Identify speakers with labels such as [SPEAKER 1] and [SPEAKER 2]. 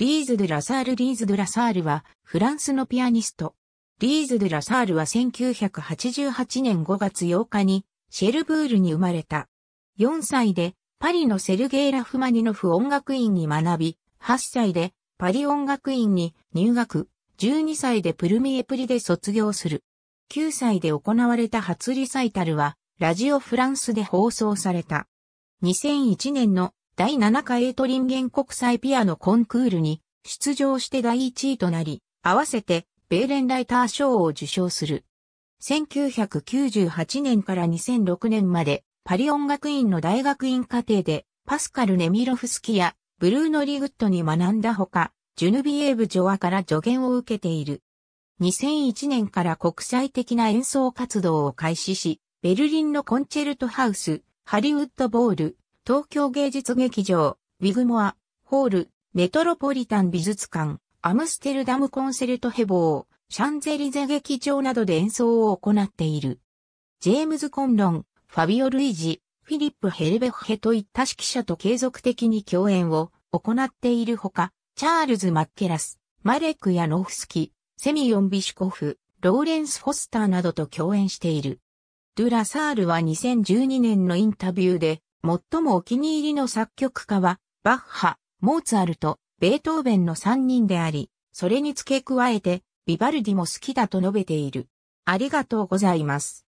[SPEAKER 1] リーズ・
[SPEAKER 2] ドゥ・ラサール・リーズ・ドゥ・ラサールは、フランスのピアニスト。リーズ・ドゥ・ラサールは1988年5月8日に、シェルブールに生まれた。4歳で、パリのセルゲイ・ラフマニノフ音楽院に学び、8歳で、パリ音楽院に入学、12歳でプルミエプリで卒業する。9歳で行われた初リサイタルは、ラジオフランスで放送された。2001年の第7回エトリンゲン国際ピアノコンクールに出場して第1位となり、合わせてベーレンライター賞を受賞する。1998年から2006年までパリ音楽院の大学院課程でパスカル・ネミロフスキやブルーノ・リグッドに学んだほか、ジュヌビエーブ・ジョアから助言を受けている。2001年から国際的な演奏活動を開始し、ベルリンのコンチェルトハウス、ハリウッドボール、東京芸術劇場、ウィグモア、ホール、メトロポリタン美術館、アムステルダムコンセルトヘボー、シャンゼリゼ劇場などで演奏を行っている。ジェームズ・コンロン、ファビオ・ルイジ、フィリップ・ヘルベッヘといった指揮者と継続的に共演を行っているほか、チャールズ・マッケラス、マレック・ヤノフスキ、セミヨン・ビシュコフ、ローレンス・フォスターなどと共演している。ドゥ・ラサールは2012年のインタビューで、最もお気に入りの作曲家は、バッハ、モーツァルト、ベートーベンの3人であり、それに付け加えて、ビバルディも好きだと述べている。あり
[SPEAKER 1] がとうございます。